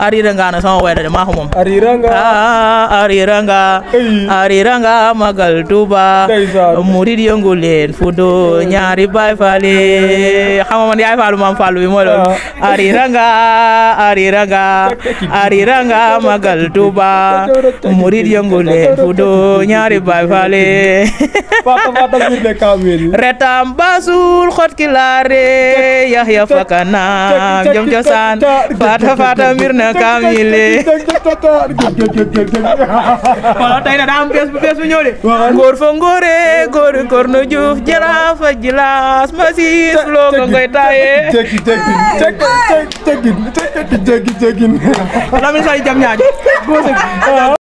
arira nga na sama wayda da ma moom arira nga arira nga arira nga magal Tuuba murid yëngu leen fudo ñaari baay faale xam man yaay faalu maam faalu bi mooy loolu arira nga arira nga arira Tuuba murid yëngu leen fudo ñaari baay faale retam basul xot ki laare ye Yahya Fakana jom cosaan fata fata mirna kamile wala tey da am bés bu bés bu ñëw de góor fa ngóore góor juuf jëlaaf a jëlaas masis loo nga ngoy taaye jéggi jéggi jéggi jéggi jéggi jéggi jéggi jéggi jéggi